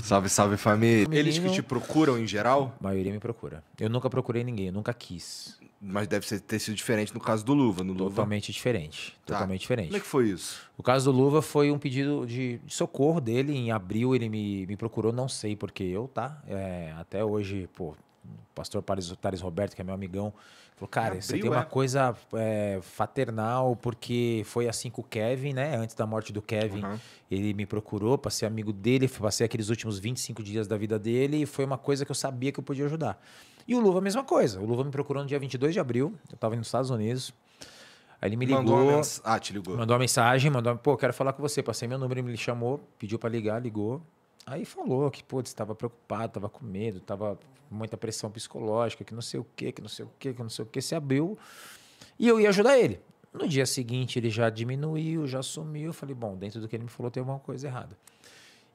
salve, salve família. Eles que te procuram em geral? A maioria me procura. Eu nunca procurei ninguém, eu nunca quis. Mas deve ter sido diferente no caso do Luva, no Luva. Totalmente diferente. Tá. Totalmente diferente. Como é que foi isso? O caso do Luva foi um pedido de, de socorro dele. Em abril ele me, me procurou, não sei porque eu, tá? É, até hoje, pô, o pastor Pares, Tares Roberto, que é meu amigão, Falou, cara, Abril, você tem uma é? coisa é, fraternal, porque foi assim com o Kevin, né? Antes da morte do Kevin, uhum. ele me procurou para ser amigo dele, passei aqueles últimos 25 dias da vida dele e foi uma coisa que eu sabia que eu podia ajudar. E o Luva, a mesma coisa. O Luva me procurou no dia 22 de abril, eu estava nos Estados Unidos. Aí ele me ligou. Mandou uma mens... Ah, te ligou. Mandou uma mensagem, mandou, pô, quero falar com você. Passei meu número, ele me chamou, pediu para ligar, ligou. Aí falou que, putz, estava preocupado, estava com medo, estava muita pressão psicológica, que não sei o quê, que não sei o quê, que não sei o quê se abriu. E eu ia ajudar ele. No dia seguinte ele já diminuiu, já sumiu. Eu falei, bom, dentro do que ele me falou tem alguma coisa errada.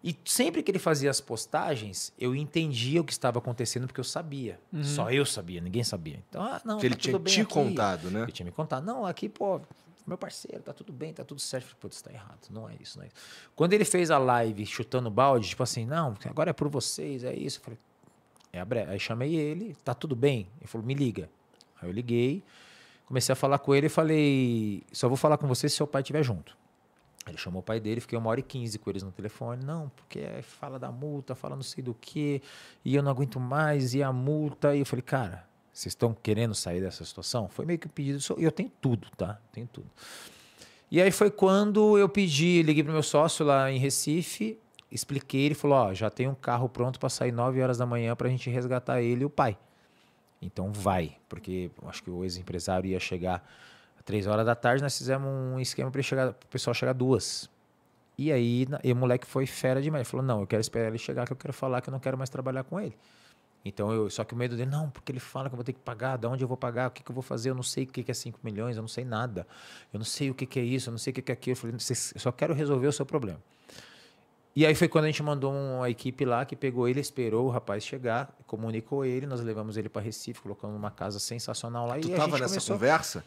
E sempre que ele fazia as postagens, eu entendia o que estava acontecendo porque eu sabia. Uhum. Só eu sabia, ninguém sabia. Então, ah, não, tá ele tinha te aqui. contado, né? Ele tinha me contado. Não, aqui, pô, meu parceiro, tá tudo bem, tá tudo certo. Falei, putz, tá errado. Não é isso, não é isso. Quando ele fez a live chutando balde, tipo assim, não, agora é por vocês, é isso. Eu falei, é a breve. Aí chamei ele, tá tudo bem? Ele falou, me liga. Aí eu liguei, comecei a falar com ele e falei, só vou falar com você se seu pai estiver junto. Ele chamou o pai dele, fiquei uma hora e quinze com eles no telefone. Não, porque é fala da multa, fala não sei do que, e eu não aguento mais, e a multa. E eu falei, cara, vocês estão querendo sair dessa situação? Foi meio que um pedido. E eu tenho tudo, tá? Tenho tudo. E aí foi quando eu pedi, liguei pro meu sócio lá em Recife, expliquei, ele falou: "Ó, já tem um carro pronto para sair 9 horas da manhã para a gente resgatar ele e o pai. Então vai, porque acho que o ex-empresário ia chegar às 3 horas da tarde, nós fizemos um esquema para chegar, o pessoal chegar duas. E aí, e o moleque foi fera demais. Ele falou: "Não, eu quero esperar ele chegar que eu quero falar que eu não quero mais trabalhar com ele". Então eu, só que o medo dele, não, porque ele fala que eu vou ter que pagar, de onde eu vou pagar, o que, que eu vou fazer, eu não sei o que, que é 5 milhões, eu não sei nada, eu não sei o que, que é isso, eu não sei o que, que é aquilo. Eu falei, eu só quero resolver o seu problema. E aí foi quando a gente mandou uma equipe lá que pegou ele, esperou o rapaz chegar, comunicou ele, nós levamos ele para Recife, colocamos uma casa sensacional lá. Tu e tava nessa começou... conversa?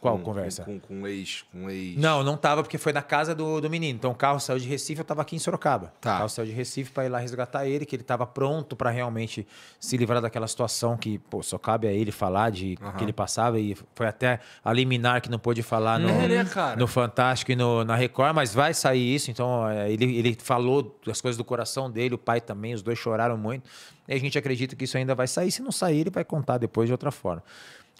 Qual com, conversa? Com, com, com ex, com ex. Não, não tava, porque foi na casa do, do menino. Então o carro saiu de Recife, eu tava aqui em Sorocaba. Tá. O carro saiu de Recife para ir lá resgatar ele, que ele tava pronto para realmente se livrar daquela situação que, pô, só cabe a é ele falar de uhum. que ele passava. E foi até a liminar que não pôde falar no, é, né, no Fantástico e no, na Record, mas vai sair isso. Então é, ele, ele falou as coisas do coração dele, o pai também, os dois choraram muito. E a gente acredita que isso ainda vai sair. Se não sair, ele vai contar depois de outra forma.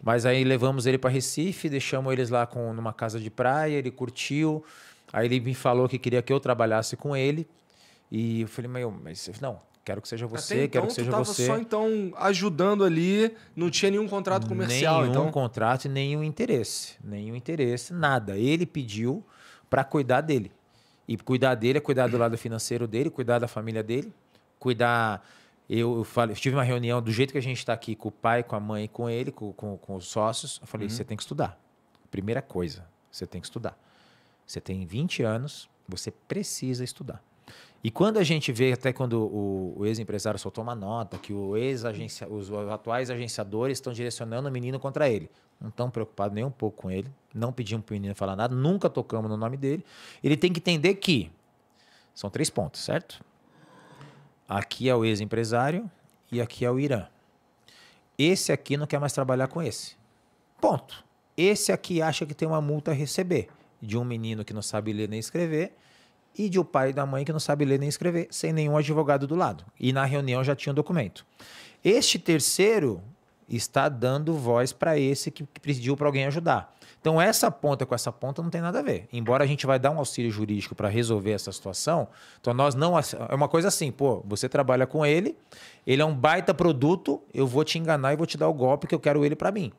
Mas aí levamos ele para Recife, deixamos eles lá com, numa casa de praia, ele curtiu. Aí ele me falou que queria que eu trabalhasse com ele. E eu falei, meu, mas não, quero que seja você, então, quero que seja tava você. só então ajudando ali, não tinha nenhum contrato comercial, nenhum então. contrato e nenhum interesse, nenhum interesse, nada. Ele pediu para cuidar dele. E cuidar dele é cuidar do lado financeiro dele, cuidar da família dele, cuidar eu, falei, eu tive uma reunião do jeito que a gente está aqui com o pai, com a mãe, com ele, com, com, com os sócios. Eu falei: uhum. você uhum. tem que estudar. Primeira coisa, você tem que estudar. Você tem 20 anos, você precisa estudar. E quando a gente vê, até quando o, o ex-empresário soltou uma nota, que o ex os atuais agenciadores estão direcionando o menino contra ele. Não estão preocupados nem um pouco com ele, não pedimos para o menino falar nada, nunca tocamos no nome dele. Ele tem que entender que são três pontos, certo? Aqui é o ex-empresário e aqui é o Irã. Esse aqui não quer mais trabalhar com esse. Ponto. Esse aqui acha que tem uma multa a receber de um menino que não sabe ler nem escrever e de um pai e da mãe que não sabe ler nem escrever, sem nenhum advogado do lado. E na reunião já tinha um documento. Este terceiro está dando voz para esse que pediu para alguém ajudar. Então, essa ponta com essa ponta não tem nada a ver. Embora a gente vai dar um auxílio jurídico para resolver essa situação, então nós não. É uma coisa assim, pô, você trabalha com ele, ele é um baita produto, eu vou te enganar e vou te dar o golpe que eu quero ele para mim.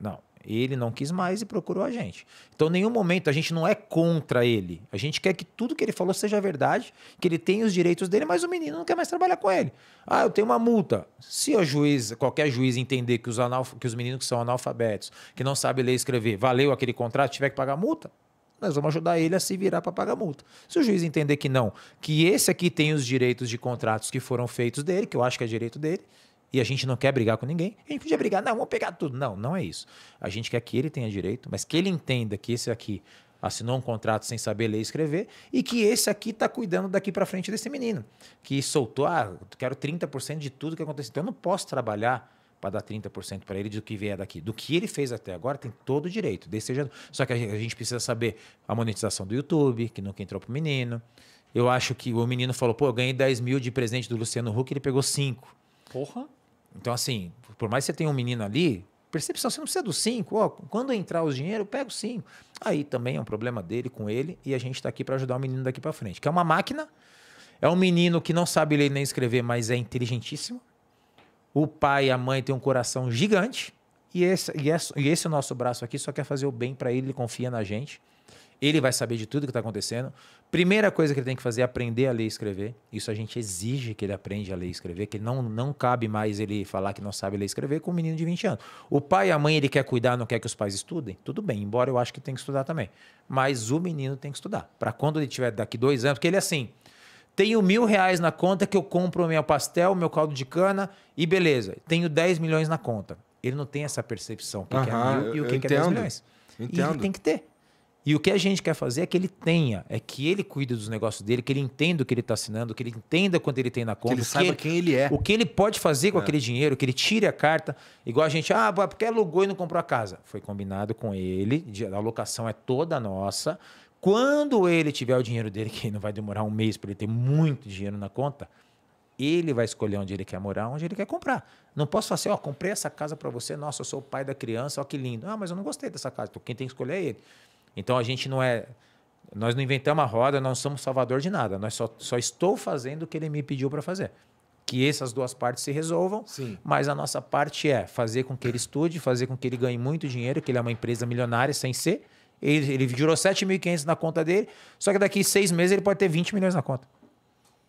Não. Ele não quis mais e procurou a gente. Então, em nenhum momento a gente não é contra ele. A gente quer que tudo que ele falou seja verdade, que ele tenha os direitos dele, mas o menino não quer mais trabalhar com ele. Ah, eu tenho uma multa. Se o juiz, qualquer juiz entender que os, analf... que os meninos que são analfabetos, que não sabem ler e escrever, valeu aquele contrato, tiver que pagar multa, nós vamos ajudar ele a se virar para pagar multa. Se o juiz entender que não, que esse aqui tem os direitos de contratos que foram feitos dele, que eu acho que é direito dele, e a gente não quer brigar com ninguém, a gente podia brigar, não, vamos pegar tudo. Não, não é isso. A gente quer que ele tenha direito, mas que ele entenda que esse aqui assinou um contrato sem saber ler e escrever e que esse aqui está cuidando daqui para frente desse menino, que soltou, ah, quero 30% de tudo que aconteceu. Então eu não posso trabalhar para dar 30% para ele do que vier daqui. Do que ele fez até agora, tem todo o direito. Desejando. Só que a gente precisa saber a monetização do YouTube, que nunca entrou para o menino. Eu acho que o menino falou, pô, eu ganhei 10 mil de presente do Luciano Huck, ele pegou 5. Porra. Então, assim, por mais que você tenha um menino ali, percepção, você não precisa dos cinco. Ó, quando entrar os dinheiro, eu pego cinco. Aí também é um problema dele com ele e a gente está aqui para ajudar o menino daqui para frente. Que é uma máquina, é um menino que não sabe ler nem escrever, mas é inteligentíssimo. O pai e a mãe têm um coração gigante e esse, e esse, é, e esse é nosso braço aqui só quer fazer o bem para ele, ele confia na gente. Ele vai saber de tudo que está acontecendo. Primeira coisa que ele tem que fazer é aprender a ler e escrever. Isso a gente exige que ele aprenda a ler e escrever, que não, não cabe mais ele falar que não sabe ler e escrever com um menino de 20 anos. O pai e a mãe, ele quer cuidar, não quer que os pais estudem? Tudo bem, embora eu acho que tem que estudar também. Mas o menino tem que estudar. Para quando ele tiver daqui dois anos, porque ele é assim tenho mil reais na conta que eu compro meu pastel, meu caldo de cana e beleza. Tenho 10 milhões na conta. Ele não tem essa percepção, o que, uhum, que é mil e o que, que é 10 milhões. Entendo. E ele tem que ter. E o que a gente quer fazer é que ele tenha, é que ele cuide dos negócios dele, que ele entenda o que ele está assinando, que ele entenda quanto ele tem na conta. Que ele que saiba quem ele é. O que ele pode fazer com é. aquele dinheiro, que ele tire a carta. Igual a gente, ah, porque alugou e não comprou a casa. Foi combinado com ele, a locação é toda nossa. Quando ele tiver o dinheiro dele, que não vai demorar um mês para ele ter muito dinheiro na conta, ele vai escolher onde ele quer morar, onde ele quer comprar. Não posso falar assim, ó, comprei essa casa para você, nossa, eu sou o pai da criança, ó que lindo. Ah, mas eu não gostei dessa casa, então quem tem que escolher é ele. Então a gente não é. Nós não inventamos a roda, não somos salvador de nada. Nós só, só estou fazendo o que ele me pediu para fazer. Que essas duas partes se resolvam, Sim. mas a nossa parte é fazer com que ele estude, fazer com que ele ganhe muito dinheiro, que ele é uma empresa milionária sem ser. Ele, ele girou 7.500 na conta dele, só que daqui seis meses ele pode ter 20 milhões na conta.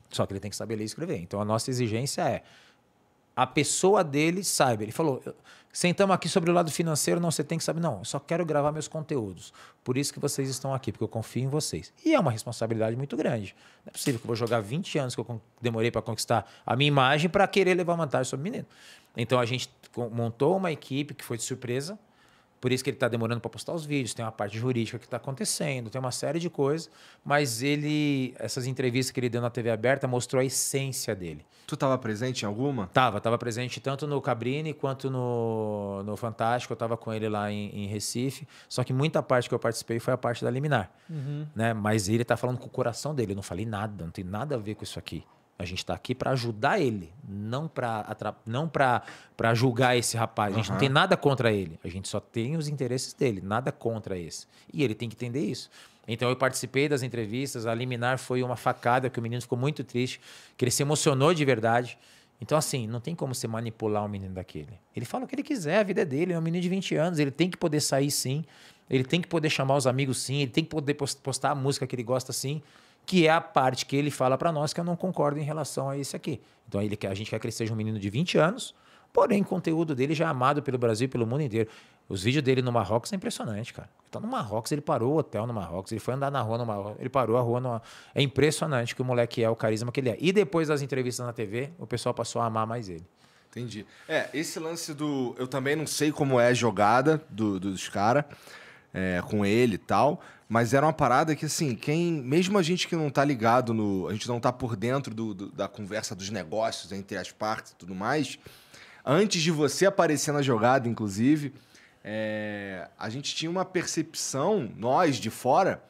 Só que ele tem que saber ler e escrever. Então a nossa exigência é a pessoa dele saiba. Ele falou: sentamos aqui sobre o lado financeiro, não, você tem que saber. Não, eu só quero gravar meus conteúdos. Por isso que vocês estão aqui, porque eu confio em vocês. E é uma responsabilidade muito grande. Não é possível que eu vou jogar 20 anos que eu demorei para conquistar a minha imagem para querer levar vantagem sobre o menino. Então a gente montou uma equipe que foi de surpresa. Por isso que ele está demorando para postar os vídeos, tem uma parte jurídica que está acontecendo, tem uma série de coisas, mas ele, essas entrevistas que ele deu na TV aberta mostrou a essência dele. Tu estava presente em alguma? Tava, tava presente tanto no Cabrini quanto no, no Fantástico, eu estava com ele lá em, em, Recife, só que muita parte que eu participei foi a parte da liminar, uhum. né? Mas ele está falando com o coração dele, eu não falei nada, não tem nada a ver com isso aqui. A gente está aqui para ajudar ele, não para não para julgar esse rapaz. A gente uhum. não tem nada contra ele. A gente só tem os interesses dele, nada contra esse. E ele tem que entender isso. Então eu participei das entrevistas, a liminar foi uma facada que o menino ficou muito triste, que ele se emocionou de verdade. Então assim, não tem como você manipular um menino daquele. Ele fala o que ele quiser, a vida é dele, é um menino de 20 anos, ele tem que poder sair sim, ele tem que poder chamar os amigos sim, ele tem que poder postar a música que ele gosta sim que é a parte que ele fala para nós que eu não concordo em relação a esse aqui. Então ele quer, a gente quer que ele seja um menino de 20 anos, porém o conteúdo dele já é amado pelo Brasil e pelo mundo inteiro. Os vídeos dele no Marrocos é impressionante, cara. Ele então, tá no Marrocos, ele parou o hotel no Marrocos, ele foi andar na rua no Marrocos, ele parou a rua no É impressionante que o moleque é, o carisma que ele é. E depois das entrevistas na TV, o pessoal passou a amar mais ele. Entendi. É, esse lance do. Eu também não sei como é a jogada do, dos caras é, com ele e tal. Mas era uma parada que, assim, quem. Mesmo a gente que não tá ligado no. A gente não tá por dentro do, do, da conversa dos negócios entre as partes e tudo mais. Antes de você aparecer na jogada, inclusive, é, a gente tinha uma percepção, nós de fora,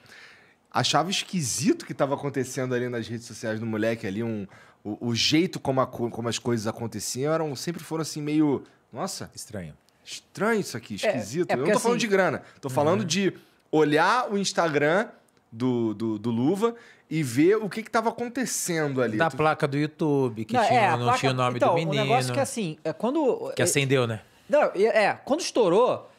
achava esquisito o que estava acontecendo ali nas redes sociais do moleque ali, um, o, o jeito como, a, como as coisas aconteciam eram, sempre foram assim meio, nossa, estranho estranho isso aqui, é, esquisito. É, é eu não tô assim... falando de grana, tô falando uhum. de olhar o Instagram do, do, do, Luva e ver o que que tava acontecendo ali. Da tu... placa do YouTube, que não, tinha, é, não placa... tinha o nome então, do menino. O negócio que é assim, é quando. Que é, acendeu, né? Não, é, quando estourou,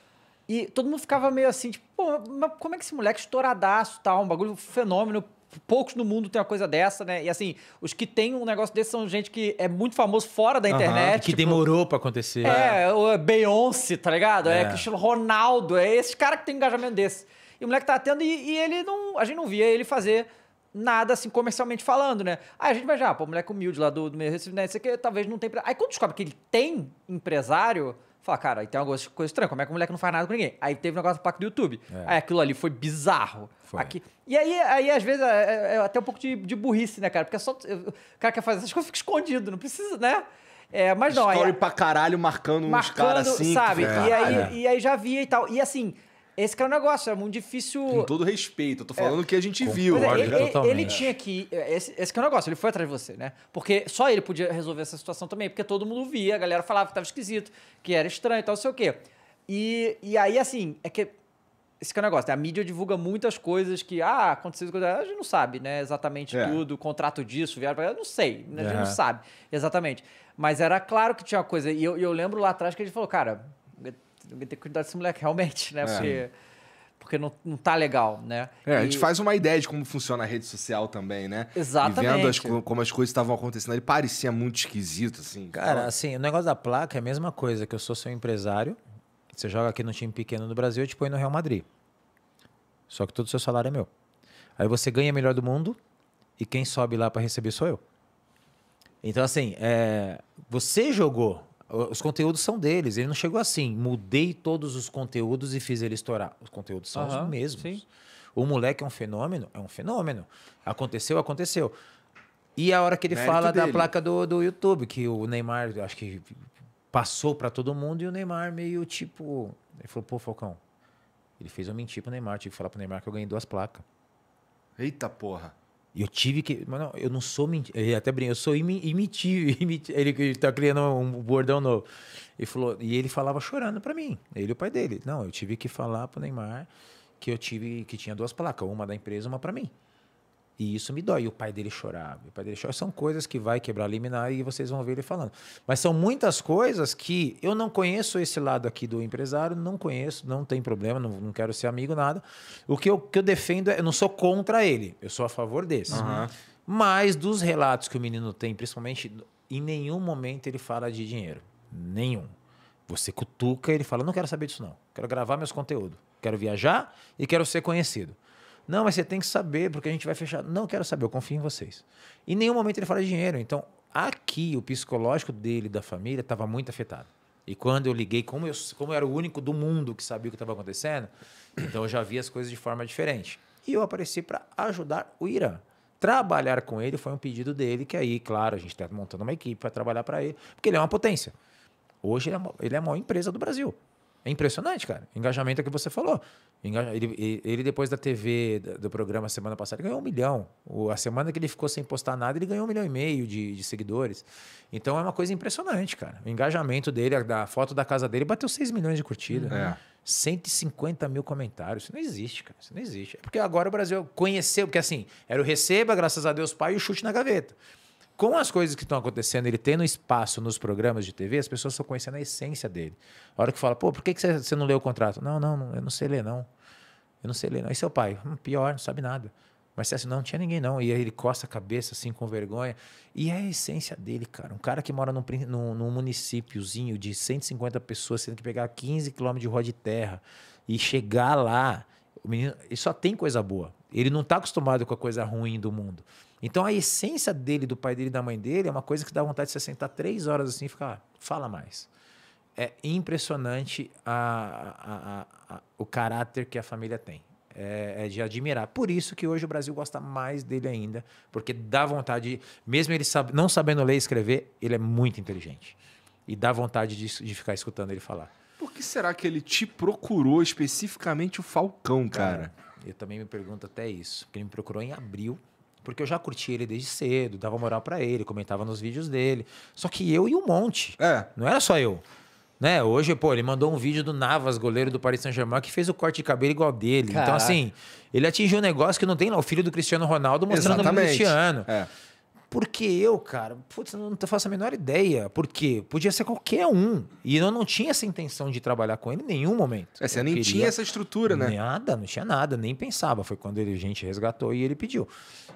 e todo mundo ficava meio assim, tipo, pô, mas como é que esse moleque estouradaço tal, um bagulho um fenômeno, poucos no mundo tem uma coisa dessa, né? E assim, os que tem um negócio desse são gente que é muito famoso fora da internet. Uhum, que tipo, demorou para acontecer. É, o é Beyoncé, tá ligado? É. é Cristiano Ronaldo, é esse cara que tem um engajamento desse. E o moleque tá tendo, e, e, ele não. A gente não via ele fazer nada assim comercialmente falando, né? Aí a gente vai já, pô, moleque humilde lá do, do meio Recife, né? Isso aqui talvez não tem. Aí quando descobre que ele tem empresário Falar, cara, aí tem algumas coisas estranhas. Como é que o moleque não faz nada com ninguém? Aí teve um negócio do Paco do YouTube. É. Aí aquilo ali foi bizarro. Foi. Aqui. E aí, aí, às vezes, é, é, é até um pouco de, de, burrice, né, cara? Porque é só. O cara quer fazer essas coisas, fica escondido, não precisa, né? É, mas não. Story é pra caralho marcando, marcando uns caras assim. Sabe? E, aí, né? e aí já via e tal. E assim, esse que é o negócio, é muito difícil. Com todo respeito, eu tô é. falando é. que a gente Com viu. É, ele, ele, tinha que. É, esse, esse que é o negócio, ele foi atrás de você, né? Porque só ele podia resolver essa situação também, porque todo mundo via, a galera falava que tava esquisito, que era estranho e tal, não sei o quê. E, e aí, assim, é que. Esse que é o negócio, né? A mídia divulga muitas coisas que, ah, aconteceu, a gente não sabe, né? Exatamente é. tudo, o contrato disso, viagem pra não sei, né? a gente é. não sabe exatamente. Mas era claro que tinha uma coisa. E eu, eu lembro lá atrás que ele falou, cara, tem que cuidar desse moleque, realmente, né? É. Porque, porque não, não tá legal, né? É, e... a gente faz uma ideia de como funciona a rede social também, né? Exatamente. E vendo as, como as coisas estavam acontecendo, ele parecia muito esquisito, assim. Cara, então... assim, o negócio da placa é a mesma coisa, que eu sou seu empresário, você joga aqui no time pequeno do Brasil, eu te põe no Real Madrid. Só que todo o seu salário é meu. Aí você ganha melhor do mundo e quem sobe lá para receber sou eu. Então, assim, é... você jogou os conteúdos são deles. Ele não chegou assim, mudei todos os conteúdos e fiz ele estourar. Os conteúdos são uhum, os mesmos. Sim. O moleque é um fenômeno? É um fenômeno. Aconteceu, aconteceu. E a hora que ele Mérito fala dele. da placa do, do YouTube, que o Neymar, acho que passou para todo mundo e o Neymar meio tipo. Ele falou, pô, Falcão, ele fez eu mentir pro Neymar. Tive que falar pro Neymar que eu ganhei duas placas. Eita porra. E eu tive que. Mano, eu não sou. Ele até brinca, eu sou imi, imitivo. ele está criando um bordão novo. falou, e ele falava chorando para mim, ele e o pai dele. Não, eu tive que falar pro Neymar que eu tive que tinha duas placas, uma da empresa, uma para mim. E isso me dói. E o pai dele chorava. O pai dele chorava. São coisas que vai quebrar liminar e vocês vão ver ele falando. Mas são muitas coisas que eu não conheço esse lado aqui do empresário, não conheço, não tem problema, não, não quero ser amigo, nada. O que eu, que eu defendo é, eu não sou contra ele, eu sou a favor desse. Uhum. Mas dos relatos que o menino tem, principalmente, em nenhum momento ele fala de dinheiro. Nenhum. Você cutuca, ele fala: não quero saber disso, não. Quero gravar meus conteúdos. Quero viajar e quero ser conhecido. Não, mas você tem que saber, porque a gente vai fechar. Não quero saber, eu confio em vocês. Em nenhum momento ele fala de dinheiro. Então, aqui, o psicológico dele, da família, estava muito afetado. E quando eu liguei, como eu, como eu era o único do mundo que sabia o que estava acontecendo, então eu já via as coisas de forma diferente. E eu apareci para ajudar o Irã. Trabalhar com ele foi um pedido dele, que aí, claro, a gente está montando uma equipe para trabalhar para ele, porque ele é uma potência. Hoje ele é, uma, ele é a maior empresa do Brasil. É impressionante, cara. Engajamento é que você falou. Ele, ele, depois da TV, do programa semana passada, ganhou um milhão. a semana que ele ficou sem postar nada, ele ganhou um milhão e meio de, de seguidores. Então é uma coisa impressionante, cara. O engajamento dele, a, foto da casa dele, bateu 6 milhões de curtidas. É. 150 mil comentários. Isso não existe, cara. Isso não existe. É porque agora o Brasil conheceu, porque assim, era o receba, graças a Deus, pai, e o chute na gaveta com as coisas que estão acontecendo, ele tendo espaço nos programas de TV, as pessoas estão conhecendo a essência dele. A hora que fala, pô, por que, você, não leu o contrato? Não, não, eu não sei ler, não. Eu não sei ler, não. E seu pai? Hum, pior, não sabe nada. Mas assim, não, não tinha ninguém, não. E aí ele coça a cabeça, assim, com vergonha. E é a essência dele, cara. Um cara que mora num, num, num municípiozinho de 150 pessoas, tendo que pegar 15 quilômetros de rua de terra e chegar lá. O menino, ele só tem coisa boa. Ele não está acostumado com a coisa ruim do mundo. Então a essência dele, do pai dele e da mãe dele, é uma coisa que dá vontade de você sentar três horas assim e ficar, ah, fala mais. É impressionante a, a, a, o caráter que a família tem. É, é, de admirar. Por isso que hoje o Brasil gosta mais dele ainda, porque dá vontade, mesmo ele não sabendo ler e escrever, ele é muito inteligente. E dá vontade de, de ficar escutando ele falar. Por que será que ele te procurou especificamente o Falcão, cara? cara é, eu também me pergunto até isso. Porque ele me procurou em abril porque eu já curtia ele desde cedo, dava moral para ele, comentava nos vídeos dele. Só que eu e um monte. É. Não era só eu. Né? Hoje, pô, ele mandou um vídeo do Navas, goleiro do Paris Saint-Germain, que fez o corte de cabelo igual dele. Então, Caraca. Então, assim, ele atingiu um negócio que não tem, lá, O filho do Cristiano Ronaldo mostrando Exatamente. o Cristiano. É. Porque eu, cara, putz, não faço a menor ideia. Porque podia ser qualquer um. E eu não tinha essa intenção de trabalhar com ele em nenhum momento. É, você eu nem tinha essa estrutura, né? Nada, não tinha nada, nem pensava. Foi quando ele, a gente resgatou e ele pediu.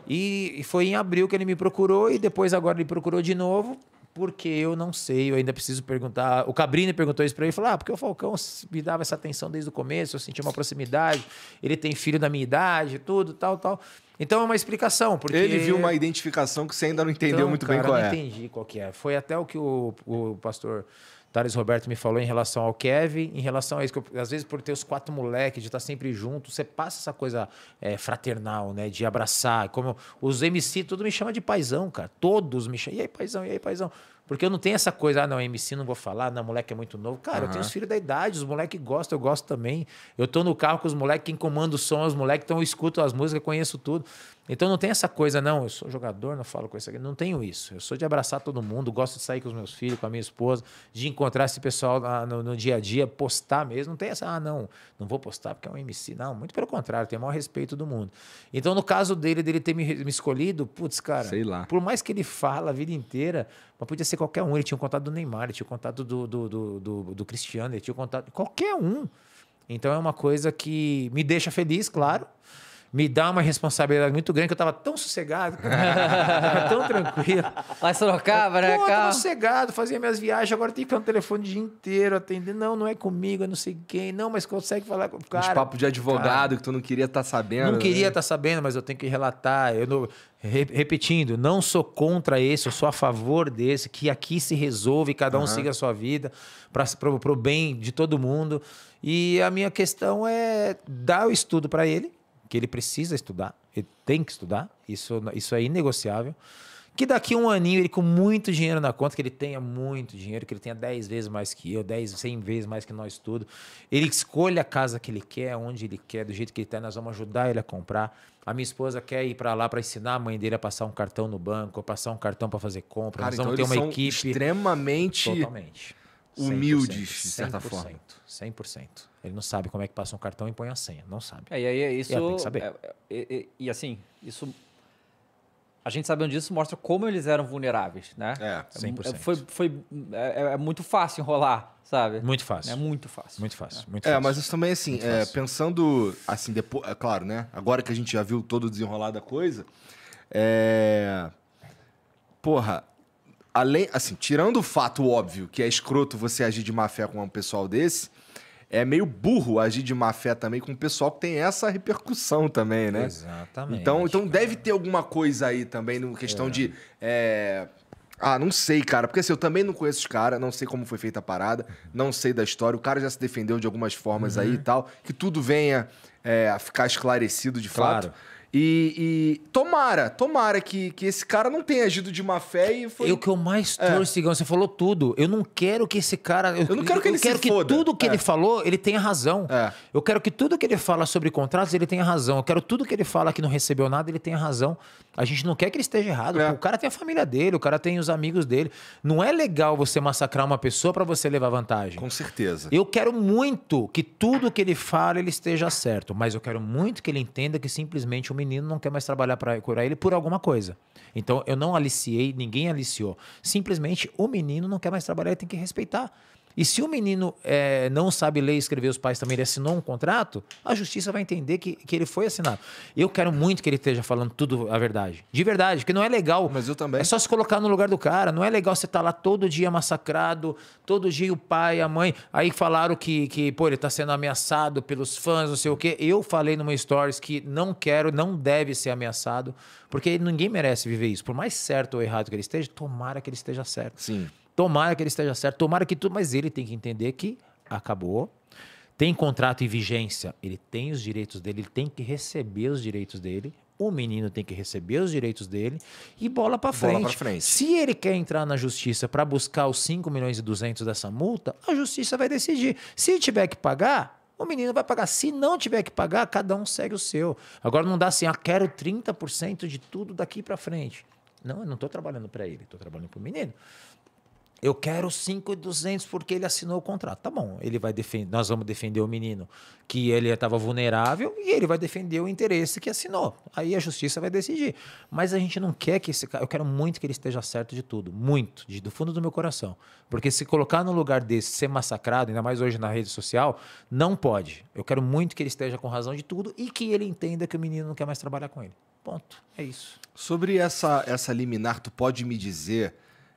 E foi em abril que ele me procurou e depois agora ele procurou de novo porque eu não sei, eu ainda preciso perguntar. O Cabrini perguntou isso para ele, falou: "Ah, porque o Falcão me dava essa atenção desde o começo, eu sentia uma proximidade, ele tem filho da minha idade, tudo, tal, tal". Então é uma explicação, porque ele viu uma identificação que você ainda não entendeu então, muito cara, bem qual não é. não entendi qual que é. Foi até o que o, o pastor Thales Roberto me falou em relação ao Kevin, em relação a isso, que eu, às vezes por ter os quatro moleques, de estar sempre junto, você passa essa coisa é, fraternal, né? De abraçar. Como eu, os MC, tudo me chama de paizão, cara. Todos me chamam. E aí, paizão, e aí, paizão. Porque eu não tenho essa coisa, ah, não, MC não vou falar, não, moleque é muito novo. Cara, uhum. eu tenho os filhos da idade, os moleques gostam, eu gosto também. Eu tô no carro com os moleques, quem comanda o som é os moleques, então eu escuto as músicas, conheço tudo. Então não tem essa coisa, não, eu sou jogador, não falo com isso aqui. Não tenho isso. Eu sou de abraçar todo mundo, gosto de sair com os meus filhos, com a minha esposa, de encontrar esse pessoal no, no dia a dia, postar mesmo. Não tem essa, ah, não, não vou postar porque é um MC. Não, muito pelo contrário, tenho o maior respeito do mundo. Então, no caso dele, dele ter me, me escolhido, putz, cara, Sei lá. por mais que ele fala a vida inteira, mas podia ser qualquer um. Ele tinha o contato do Neymar, ele tinha o contato do, do, do, do, do Cristiano, ele tinha o contato. Qualquer um. Então é uma coisa que me deixa feliz, claro me dá uma responsabilidade muito grande, que eu estava tão sossegado, tão tranquilo. Lá em Sorocaba, né? Pô, eu sossegado, fazia minhas viagens, agora tem que ficar no telefone o dia inteiro, atender. Não, não é comigo, eu não sei quem. Não, mas consegue falar com o cara. Uns papo de advogado cara, que tu não queria estar tá sabendo. Não né? queria estar né? tá sabendo, mas eu tenho que relatar. Eu não... Repetindo, não sou contra esse, eu sou a favor desse, que aqui se resolve, cada um uhum. siga a sua vida, para o bem de todo mundo. E a minha questão é dar o estudo para ele, que ele precisa estudar, ele tem que estudar, isso, isso é inegociável. Que daqui um aninho ele com muito dinheiro na conta, que ele tenha muito dinheiro, que ele tenha 10 vezes mais que eu, 10, 100 vezes mais que nós tudo. Ele escolha a casa que ele quer, onde ele quer, do jeito que ele está, nós vamos ajudar ele a comprar. A minha esposa quer ir para lá para ensinar a mãe dele a passar um cartão no banco, a passar um cartão para fazer compra. Cara, nós vamos então ter uma equipe. Extremamente. Totalmente humildes, de certa 100%, forma. 100%, Ele não sabe como é que passa um cartão e põe a senha. Não sabe. É, e aí é isso. E tem que saber. É, é, e assim, isso. A gente sabendo disso mostra como eles eram vulneráveis, né? É, 100%. É, é, foi, foi, é, muito fácil enrolar, sabe? Muito fácil. É muito fácil. Muito fácil. Muito fácil. É, mas isso também, assim, pensando, assim, depois, é claro, né? Agora que a gente já viu todo o desenrolar da coisa, é... porra, além, assim, tirando o fato óbvio que é escroto você agir de má fé com um pessoal desse, é meio burro agir de má fé também com um pessoal que tem essa repercussão também, né? Exatamente. Então, então deve ter alguma coisa aí também, no questão é. de. É... Ah, não sei, cara. Porque assim, eu também não conheço os caras, não sei como foi feita a parada, não sei da história. O cara já se defendeu de algumas formas uhum. aí e tal. Que tudo venha é, a ficar esclarecido de claro. fato. E, e, tomara, tomara que, que esse cara não tenha agido de má fé e foi. Eu é que eu mais é. torço, é. você falou tudo. Eu não quero que esse cara. Eu, eu não quero que ele eu quero se que foda. tudo que é. ele falou, ele tenha razão. É. Eu quero que tudo que ele fala sobre contratos, ele tenha razão. Eu quero tudo que ele fala que não recebeu nada, ele tenha razão. A gente não quer que ele esteja errado. É. O cara tem a família dele, o cara tem os amigos dele. Não é legal você massacrar uma pessoa para você levar vantagem. Com certeza. Eu quero muito que tudo que ele fala, ele esteja certo. Mas eu quero muito que ele entenda que simplesmente o menino não quer mais trabalhar para curar ele por alguma coisa. Então eu não aliciei, ninguém aliciou. Simplesmente o menino não quer mais trabalhar e tem que respeitar. E se o menino é, não sabe ler e escrever, os pais também, ele assinou um contrato, a justiça vai entender que, que ele foi assinado. Eu quero muito que ele esteja falando tudo a verdade. De verdade, porque não é legal. Mas eu também. É só se colocar no lugar do cara. Não é legal você estar tá lá todo dia massacrado, todo dia o pai, a mãe. Aí falaram que, que pô, ele está sendo ameaçado pelos fãs, não sei o quê. Eu falei numa stories que não quero, não deve ser ameaçado, porque ninguém merece viver isso. Por mais certo ou errado que ele esteja, tomara que ele esteja certo. Sim. Tomara que ele esteja certo, tomara que tudo, mas ele tem que entender que acabou. Tem contrato em vigência, ele tem os direitos dele, ele tem que receber os direitos dele. O menino tem que receber os direitos dele e bola para frente. frente. Se ele quer entrar na justiça para buscar os 5 milhões e 200 dessa multa, a justiça vai decidir. Se tiver que pagar, o menino vai pagar. Se não tiver que pagar, cada um segue o seu. Agora não dá assim, ah, quero 30% de tudo daqui para frente. Não, eu não estou trabalhando para ele, estou trabalhando para o menino. Eu quero 5,200 porque ele assinou o contrato. Tá bom, ele vai defender, nós vamos defender o menino que ele estava vulnerável e ele vai defender o interesse que assinou. Aí a justiça vai decidir. Mas a gente não quer que esse cara, eu quero muito que ele esteja certo de tudo, muito, de, do fundo do meu coração. Porque se colocar no lugar desse, ser massacrado, ainda mais hoje na rede social, não pode. Eu quero muito que ele esteja com razão de tudo e que ele entenda que o menino não quer mais trabalhar com ele. Ponto. É isso. Sobre essa essa liminar, tu pode me dizer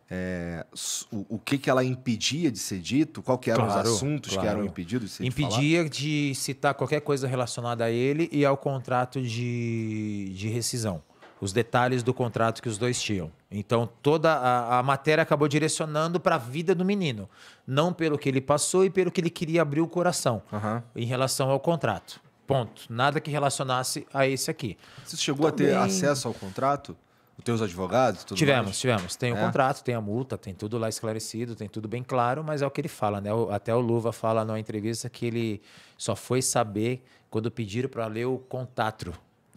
é, o, o, que, que ela impedia de ser dito, qual que eram claro, os assuntos claro. que eram impedidos de ser Impedia de, de, citar qualquer coisa relacionada a ele e ao contrato de, de rescisão. Os detalhes do contrato que os dois tinham. Então, toda a, a matéria acabou direcionando para a vida do menino. Não pelo que ele passou e pelo que ele queria abrir o coração uhum. em relação ao contrato. Ponto. Nada que relacionasse a esse aqui. Você chegou Também... a ter acesso ao contrato? Os teus advogados? Tudo tivemos, mais? tivemos. Tem o é? um contrato, tem a multa, tem tudo lá esclarecido, tem tudo bem claro, mas é o que ele fala, né? Até o Luva fala numa entrevista que ele só foi saber quando pediram para ler o contato.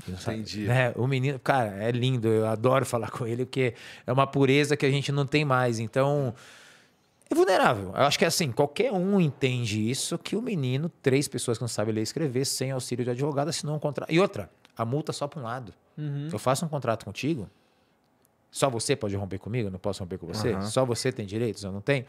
Entendi. Né? O menino, cara, é lindo, eu adoro falar com ele, porque é uma pureza que a gente não tem mais. Então, é vulnerável. Eu acho que é assim, qualquer um entende isso, que o menino, três pessoas que não sabem ler e escrever, sem auxílio de advogado, assinou um contrato. E outra, a multa só para um lado. Uhum. eu faço um contrato contigo, só você pode romper comigo? Eu não posso romper com você? Uhum. Só você tem direitos? Eu não tenho?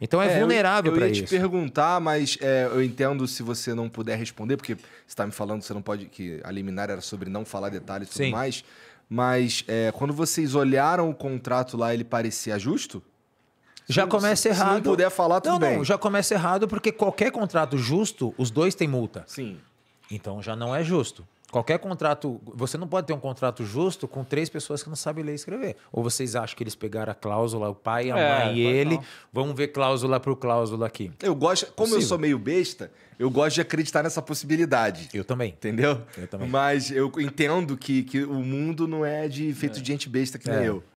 Então é, é vulnerável para isso. Eu ia te perguntar, mas é, eu entendo se você não puder responder, porque você está me falando você não pode. que a liminar era sobre não falar detalhes e tudo Sim. mais. Mas é, quando vocês olharam o contrato lá, ele parecia justo? Já se, começa se, errado. Se não puder falar, tudo não, bem. Não, já começa errado, porque qualquer contrato justo, os dois têm multa. Sim. Então já não é justo. Qualquer contrato, você não pode ter um contrato justo com três pessoas que não sabem ler e escrever. Ou vocês acham que eles pegaram a cláusula, o pai, a é, mãe e ele, não. vamos ver cláusula por cláusula aqui. Eu gosto, como Possível. eu sou meio besta, eu gosto de acreditar nessa possibilidade. Eu também. Entendeu? Eu também. Mas eu entendo que, que o mundo não é de feito é. de gente besta que é. nem eu.